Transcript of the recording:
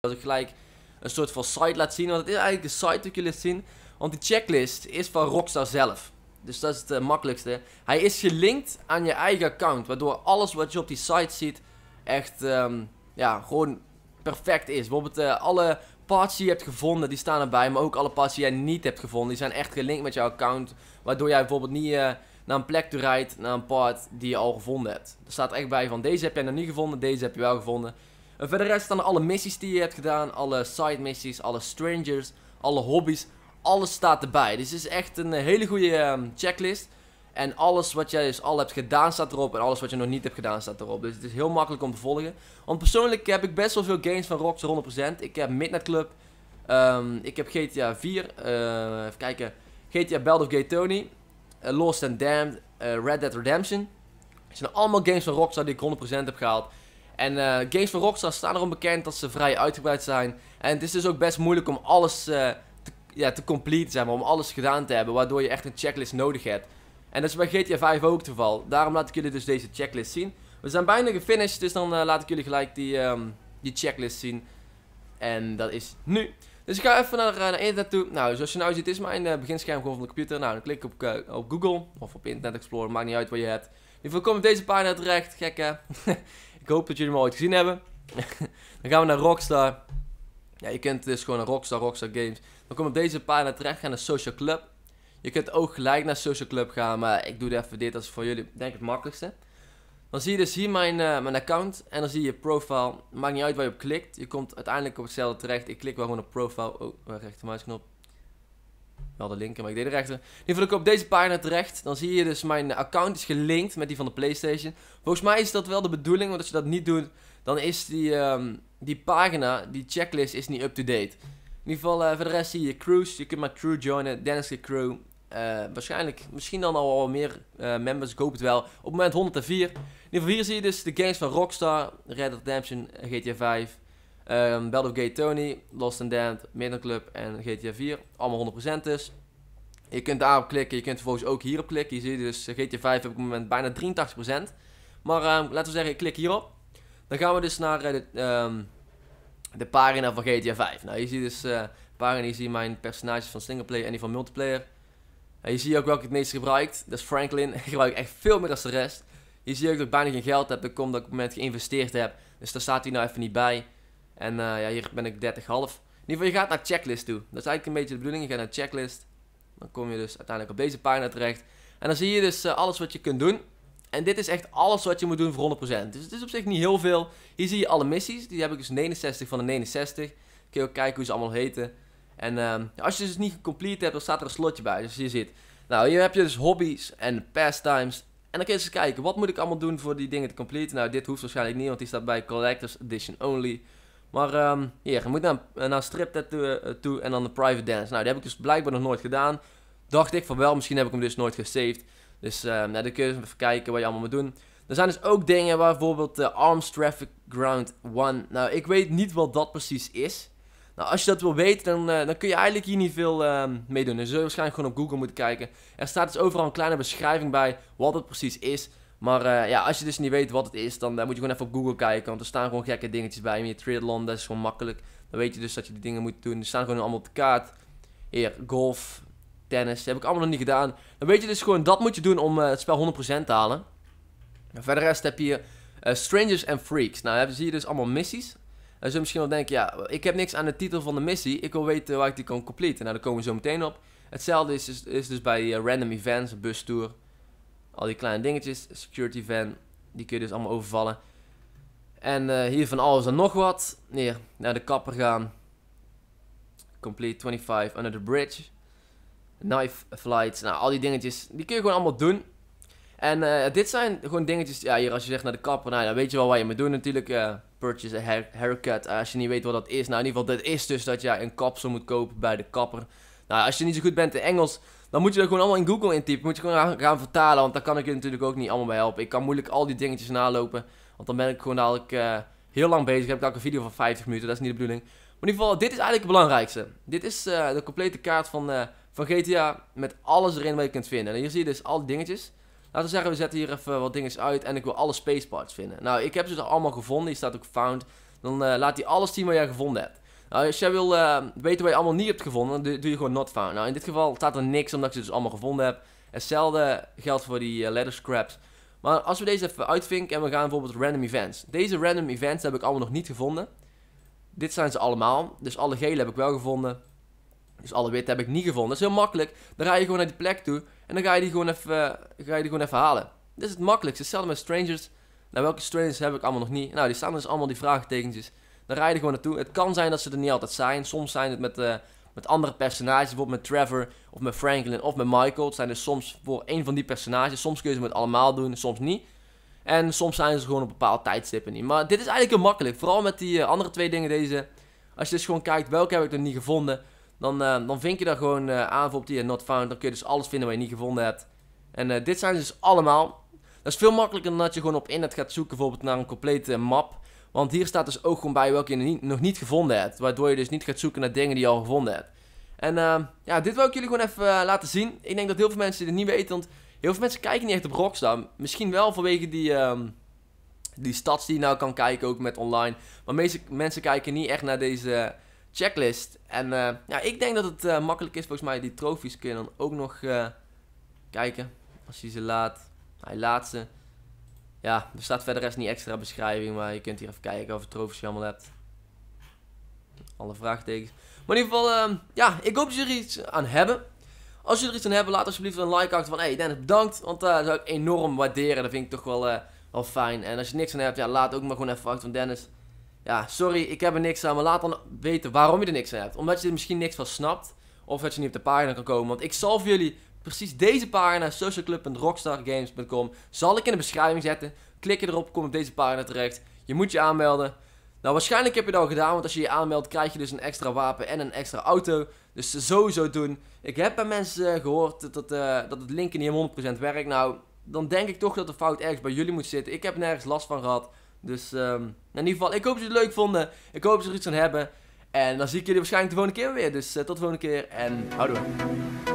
Dat ik gelijk een soort van site laat zien. Want het is eigenlijk de site die ik jullie laat zien. Want die checklist is van Rockstar zelf. Dus dat is het eh, makkelijkste. Hij is gelinkt aan je eigen account. Waardoor alles wat je op die site ziet echt ehm, ja, gewoon perfect is. Bijvoorbeeld eh, alle parts die je hebt gevonden, die staan erbij. Maar ook alle parts die jij niet hebt gevonden, die zijn echt gelinkt met jouw account. Waardoor jij bijvoorbeeld niet eh, naar een plek toe rijdt, naar een part die je al gevonden hebt. Er staat echt bij van deze heb jij nog niet gevonden, deze heb je wel gevonden. En verder rest dan alle missies die je hebt gedaan, alle side missies, alle strangers, alle hobby's. Alles staat erbij. Dus het is echt een eh, hele goede ehm, checklist. En alles wat jij dus al hebt gedaan staat erop. En alles wat je nog niet hebt gedaan staat erop. Dus het is heel makkelijk om te volgen. Want persoonlijk heb ik best wel veel games van Rockstar 100%. Ik heb Midnight Club. Ehm, ik heb GTA 4. Eh, even kijken. GTA Bald of Gay Tony. Eh, Lost and Damned. Red Dead Redemption. Het zijn allemaal games van Rockstar die ik 100% heb gehaald. En eh, games van Rockstar staan erom bekend dat ze vrij uitgebreid zijn. En het is dus ook best moeilijk om alles eh, te, ja, te complete, zeg om alles gedaan te hebben, waardoor je echt een checklist nodig hebt. En dat is bij GTA 5 ook het geval. Daarom laat ik jullie dus deze checklist zien. We zijn bijna gefinished, dus dan eh, laat ik jullie gelijk die, ehm, die checklist zien. En dat is nu. Dus ik ga even naar, internet toe. Nou, zoals je nou ziet is mijn beginscherm gewoon van de computer. Nou, dan klik op, op Google of op Internet Explorer, maakt niet uit wat je hebt. In ieder geval kom op deze pagina terecht, gekke. Ik hoop dat jullie hem ooit gezien hebben. dan gaan we naar Rockstar. Ja, je kunt dus gewoon naar Rockstar, Rockstar Games. Dan kom je op deze pagina terecht, gaan naar Social Club. Je kunt ook gelijk naar Social Club gaan, maar ik doe even dit, als voor jullie denk ik het makkelijkste. Dan zie je dus hier mijn, eh, mijn account en dan zie je profile. Maakt niet uit waar je op klikt. Je komt uiteindelijk op hetzelfde terecht. Ik klik wel gewoon op profile. Oh, rechtermuisknop. Wel de linker, maar ik deed de rechter. Nu geval ik op deze pagina terecht. Dan zie je dus mijn account is gelinkt met die van de Playstation. Volgens mij is dat wel de bedoeling, want als je dat niet doet, dan is die, ehm, die pagina, die checklist, is niet up-to-date. In ieder geval, eh, voor de rest zie je crews. Je kunt maar crew joinen. Dennis crew. Eh, waarschijnlijk, misschien dan al wel meer eh, members, ik hoop het wel. Op het moment 104. In ieder geval, hier zie je dus de games van Rockstar, Red Dead Redemption, GTA 5. Um, ehm, Battle of Gate Tony, Lost and Damned, Midnight Club en GTA 4. Allemaal 100% dus. Je kunt daarop klikken, je kunt vervolgens ook hierop klikken. Je ziet dus eh, GTA 5 heb ik op het moment bijna 83%. Maar ehm, laten we zeggen, ik klik hierop. Dan gaan we dus naar eh, ehm, de, pagina van GTA 5. Nou, je ziet dus uh, pagina, je ziet mijn personages van singleplayer en die van multiplayer. En je ziet ook welke ik het meest gebruikt. Dat is Franklin. ik gebruik echt veel meer dan de rest. Je ziet ook dat ik bijna geen geld heb. Dat komt dat ik op het moment geïnvesteerd heb. Dus daar staat hij nou even niet bij. En eh, ja, hier ben ik 30,5. In ieder geval, je gaat naar checklist toe. Dat is eigenlijk een beetje de bedoeling. Je gaat naar checklist. Dan kom je dus uiteindelijk op deze pagina terecht. En dan zie je dus eh, alles wat je kunt doen. En dit is echt alles wat je moet doen voor 100%. Dus het is op zich niet heel veel. Hier zie je alle missies. Die heb ik dus 69 van de 69. Kun je ook kijken hoe ze allemaal heten. En ehm, als je ze dus niet gecomplete hebt, dan staat er een slotje bij. Dus je ziet. Nou, hier heb je dus hobby's en pastimes. En dan kun je eens kijken, wat moet ik allemaal doen voor die dingen te completen? Nou, dit hoeft waarschijnlijk niet, want die staat bij Collectors Edition Only. Maar ehm, hier, je moet naar, naar strip eh, toe en dan de private dance. Nou, die heb ik dus blijkbaar nog nooit gedaan. Dacht ik van wel, misschien heb ik hem dus nooit gesaved. Dus uh, nou, dan kun je even kijken wat je allemaal moet doen. Er zijn dus ook dingen waar bijvoorbeeld de Arms Traffic Ground 1. Nou, ik weet niet wat dat precies is. Nou, als je dat wil weten, dan, eh, dan kun je eigenlijk hier niet veel uh, mee doen. Dan zul je waarschijnlijk gewoon op Google moeten kijken. Er staat dus overal een kleine beschrijving bij wat het precies is. Maar eh, ja, als je dus niet weet wat het is, dan eh, moet je gewoon even op Google kijken. Want er staan gewoon gekke dingetjes bij. Je triathlon, dat is gewoon makkelijk. Dan weet je dus dat je die dingen moet doen. Er staan gewoon allemaal op de kaart. Hier, golf, tennis. heb ik allemaal nog niet gedaan. Dan weet je dus gewoon, dat moet je doen om eh, het spel 100% te halen. En verder rest heb je hier Strangers and Freaks. Nou, dan zie je dus allemaal missies. En zul misschien wel denken, ja, ik heb niks aan de titel van de missie. Ik wil weten waar ik die kan completen. Nou, daar komen we zo meteen op. Hetzelfde is, is, is dus bij random events, bustour al die kleine dingetjes. Security van. Die kun je dus allemaal overvallen. En uh, hier van alles en nog wat. Neer naar de kapper gaan. Complete 25 under the bridge. Knife flights. Nou, al die dingetjes. Die kun je gewoon allemaal doen. En eh, dit zijn gewoon dingetjes. Ja, hier als je zegt naar de kapper. Nou, dan weet je wel wat je moet doen natuurlijk. Eh, purchase a haircut. als je niet weet wat dat is. Nou, in ieder geval, dit is dus dat je een kapsel moet kopen bij de kapper. Nou, als je niet zo goed bent in Engels dan moet je dat gewoon allemaal in Google intypen. Moet je gewoon gaan, vertalen, want daar kan ik je natuurlijk ook niet allemaal bij helpen. Ik kan moeilijk al die dingetjes nalopen, want dan ben ik gewoon dadelijk uh, heel lang bezig. Heb ik ook een video van 50 minuten, dat is niet de bedoeling. Maar in ieder geval, dit is eigenlijk het belangrijkste. Dit is eh, de complete kaart van, eh, van GTA met alles erin wat je kunt vinden. En hier zie je dus al die dingetjes. Laten we zeggen, we zetten hier even wat dingetjes uit en ik wil alle space parts vinden. Nou, ik heb ze er allemaal gevonden. Hier staat ook found. Dan laat hij alles zien wat jij gevonden hebt. Nou, als jij wil eh, weten wat je allemaal niet hebt gevonden, dan doe je gewoon not found. Nou, in dit geval staat er niks omdat ik ze dus allemaal gevonden heb. Hetzelfde geldt voor die uh, letter scraps. Maar als we deze even uitvinken en we gaan bijvoorbeeld random events. Deze random events heb ik allemaal nog niet gevonden. Dit zijn ze allemaal. Dus alle gele heb ik wel gevonden. Dus alle witte heb ik niet gevonden. Dat is heel makkelijk. Dan ga je gewoon naar die plek toe. En dan ga je die gewoon even, eh, ga je die gewoon even halen. Dit is het makkelijkste. Hetzelfde met strangers. Nou, welke strangers heb ik allemaal nog niet? Nou, die staan dus allemaal die vraagtekentjes. Dan rijden gewoon naartoe. Het kan zijn dat ze er niet altijd zijn. Soms zijn het met, eh, met andere personages. Bijvoorbeeld met Trevor of met Franklin of met Michael. Het zijn dus soms voor één van die personages. Soms kun je ze met allemaal doen, soms niet. En soms zijn ze gewoon op bepaalde tijdstippen niet. Maar dit is eigenlijk heel makkelijk. Vooral met die eh, andere twee dingen deze. Als je dus gewoon kijkt welke heb ik er niet gevonden. Dan, uh, dan vink je daar gewoon aan voor op die not found. Dan kun je dus alles vinden wat je niet gevonden hebt. En dit zijn ze dus allemaal. Dat is veel makkelijker dan dat je gewoon op internet gaat zoeken, bijvoorbeeld naar een complete map. Want hier staat dus ook gewoon bij welke je nog niet gevonden hebt. Waardoor je dus niet gaat zoeken naar dingen die je al gevonden hebt. En ehm, ja, dit wil ik jullie gewoon even eh, laten zien. Ik denk dat heel veel mensen dit niet weten, want heel veel mensen kijken niet echt op Rockstar. Misschien wel vanwege die, stads ehm, die stats die je nou kan kijken, ook met online. Maar meeste mensen kijken niet echt naar deze checklist. En eh, ja, ik denk dat het eh, makkelijk is. Volgens mij die trofies kun je dan ook nog kijken. Als je ze laat. Hij laat ze ja, er staat verder rest niet extra beschrijving, maar je kunt hier even kijken of het trofies je allemaal hebt. Alle vraagtekens. Maar in ieder geval, ehm, ja, ik hoop dat jullie er iets aan hebben. Als jullie er iets aan hebben, laat alsjeblieft een like achter van, hey Dennis, bedankt. Want uh, dat zou ik enorm waarderen, dat vind ik toch wel, eh, wel fijn. En als je niks aan hebt, ja, laat ook maar gewoon even achter van Dennis. Ja, sorry, ik heb er niks aan, maar laat dan weten waarom je er niks aan hebt. Omdat je er misschien niks van snapt, of dat je niet op de pagina kan komen. Want ik zal voor jullie precies deze pagina, socialclub.rockstargames.com, zal ik in de beschrijving zetten. Klik je erop, kom op deze pagina terecht. Je moet je aanmelden. Nou, waarschijnlijk heb je dat al gedaan, want als je je aanmeldt krijg je dus een extra wapen en een extra auto. Dus sowieso doen. Ik heb bij mensen eh, gehoord dat, dat, uh, dat het linken niet 100% werkt. Nou, dan denk ik toch dat de fout ergens bij jullie moet zitten. Ik heb nergens last van gehad. Dus ehm, nou, in ieder geval, ik hoop dat jullie het leuk vonden. Ik hoop dat ze er iets aan hebben. En dan zie ik jullie waarschijnlijk de volgende keer weer. Dus eh, tot de volgende keer en houdoe.